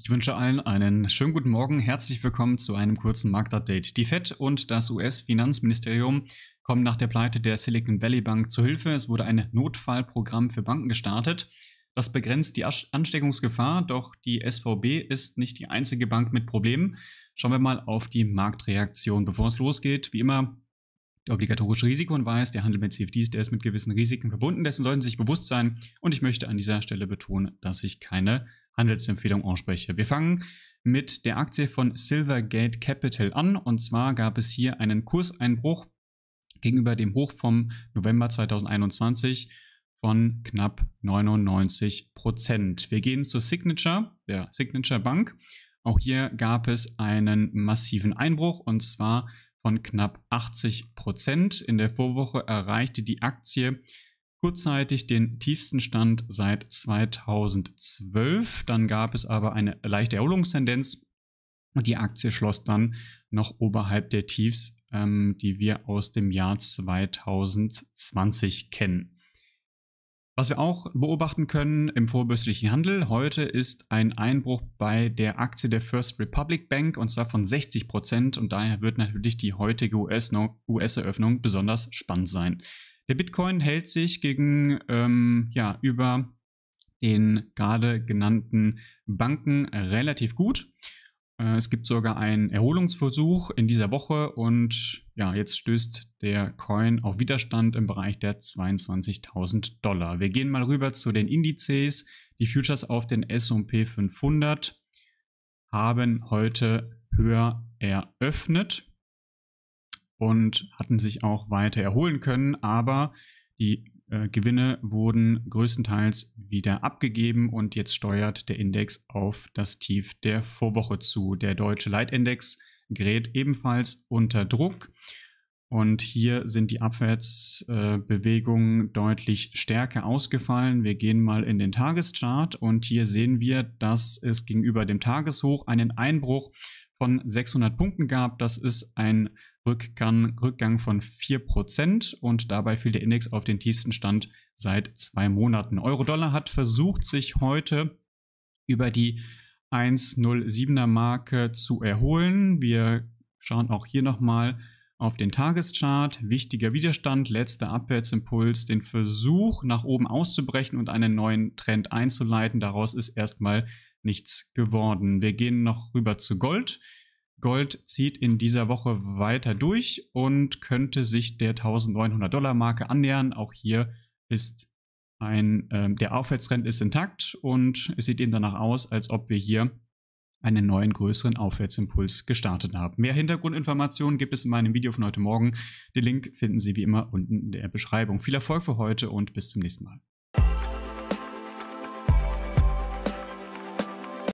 Ich wünsche allen einen schönen guten Morgen. Herzlich willkommen zu einem kurzen Marktupdate. Die Fed und das US-Finanzministerium kommen nach der Pleite der Silicon Valley Bank zu Hilfe. Es wurde ein Notfallprogramm für Banken gestartet. Das begrenzt die Ansteckungsgefahr, doch die SVB ist nicht die einzige Bank mit Problemen. Schauen wir mal auf die Marktreaktion. Bevor es losgeht, wie immer obligatorische Risikohinweis, der Handel mit CFDs, der ist mit gewissen Risiken verbunden, dessen sollten Sie sich bewusst sein. Und ich möchte an dieser Stelle betonen, dass ich keine Handelsempfehlung ausspreche. Wir fangen mit der Aktie von Silvergate Capital an. Und zwar gab es hier einen Kurseinbruch gegenüber dem Hoch vom November 2021 von knapp 99 Prozent. Wir gehen zur Signature, der Signature Bank. Auch hier gab es einen massiven Einbruch und zwar von knapp 80 Prozent. In der Vorwoche erreichte die Aktie kurzzeitig den tiefsten Stand seit 2012. Dann gab es aber eine leichte Erholungstendenz und die Aktie schloss dann noch oberhalb der Tiefs, ähm, die wir aus dem Jahr 2020 kennen. Was wir auch beobachten können im vorbürstlichen Handel heute ist ein Einbruch bei der Aktie der First Republic Bank und zwar von 60% Prozent und daher wird natürlich die heutige US-Eröffnung besonders spannend sein. Der Bitcoin hält sich gegen ähm, ja, über den gerade genannten Banken relativ gut. Äh, es gibt sogar einen Erholungsversuch in dieser Woche und ja, jetzt stößt der Coin auf Widerstand im Bereich der 22.000 Dollar. Wir gehen mal rüber zu den Indizes. Die Futures auf den S&P 500 haben heute höher eröffnet und hatten sich auch weiter erholen können, aber die äh, Gewinne wurden größtenteils wieder abgegeben und jetzt steuert der Index auf das Tief der Vorwoche zu. Der deutsche Leitindex gerät ebenfalls unter Druck. Und hier sind die Abwärtsbewegungen deutlich stärker ausgefallen. Wir gehen mal in den Tageschart und hier sehen wir, dass es gegenüber dem Tageshoch einen Einbruch von 600 Punkten gab. Das ist ein Rückgang, Rückgang von 4% und dabei fiel der Index auf den tiefsten Stand seit zwei Monaten. Euro-Dollar hat versucht, sich heute über die 1,07er Marke zu erholen. Wir schauen auch hier nochmal mal auf den Tageschart, wichtiger Widerstand, letzter Abwärtsimpuls, den Versuch nach oben auszubrechen und einen neuen Trend einzuleiten. Daraus ist erstmal nichts geworden. Wir gehen noch rüber zu Gold. Gold zieht in dieser Woche weiter durch und könnte sich der 1900 Dollar Marke annähern. Auch hier ist ein, äh, der Aufwärtstrend ist intakt und es sieht eben danach aus, als ob wir hier einen neuen größeren Aufwärtsimpuls gestartet haben. Mehr Hintergrundinformationen gibt es in meinem Video von heute Morgen. Den Link finden Sie wie immer unten in der Beschreibung. Viel Erfolg für heute und bis zum nächsten Mal.